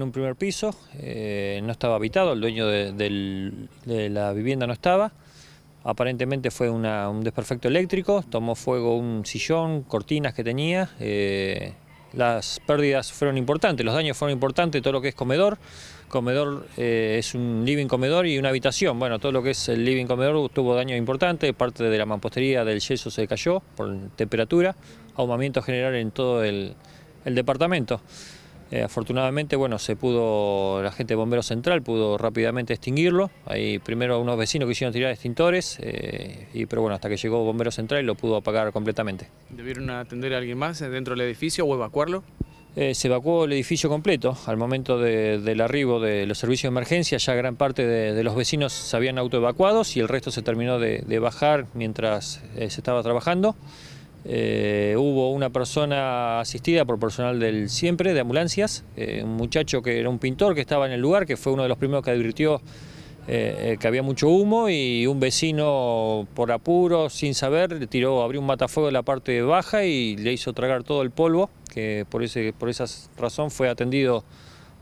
En un primer piso, eh, no estaba habitado, el dueño de, la vivienda no estaba. Aparentemente fue un desperfecto eléctrico, tomó fuego un sillón, cortinas que tenía. Eh, las pérdidas fueron importantes, los daños fueron importantes, todo lo que es comedor. Comedor eh, es un living comedor y una habitación. Bueno, todo lo que es el living comedor tuvo daños importantes, parte de la mampostería del yeso se cayó por temperatura, ahumamiento general en todo el, el departamento. Eh, afortunadamente, bueno, se pudo, la gente de Bombero Central pudo rápidamente extinguirlo. Ahí primero unos vecinos que hicieron tirar extintores, eh, y, pero bueno, hasta que llegó Bombero Central lo pudo apagar completamente. ¿Debieron atender a alguien más dentro del edificio o evacuarlo? Eh, se evacuó el edificio completo. Al momento del arribo de los servicios de emergencia, ya gran parte de, los vecinos se habían autoevacuados y el resto se terminó de, bajar mientras se estaba trabajando. Eh, hubo una persona asistida por personal del siempre, de ambulancias, eh, un muchacho que era un pintor que estaba en el lugar, que fue uno de los primeros que advirtió eh, que había mucho humo y un vecino por apuro, sin saber, tiró, abrió un matafuego en la parte baja y le hizo tragar todo el polvo, que por, ese, por esa razón fue atendido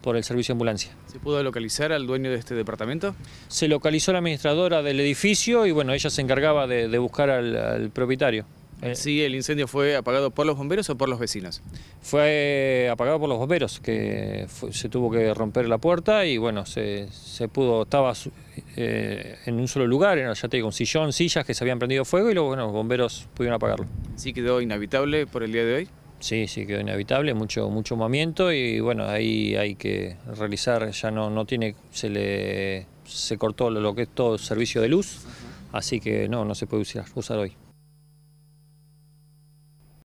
por el servicio de ambulancia. ¿Se pudo localizar al dueño de este departamento? Se localizó la administradora del edificio y bueno, ella se encargaba de, buscar al propietario. Eh. sí, el incendio fue apagado por los bomberos o por los vecinos. Fue eh, apagado por los bomberos, que se tuvo que romper la puerta y bueno, se, pudo, estaba eh, en un solo lugar, en, ya te digo, un sillón, sillas que se habían prendido fuego y luego bueno, los bomberos pudieron apagarlo. ¿Sí quedó inhabitable por el día de hoy? Sí, sí, quedó inhabitable, mucho, mucho movimiento y bueno, ahí hay que realizar, ya no, no tiene, se le se cortó lo que es todo servicio de luz, así que no, no se puede usar, usar hoy.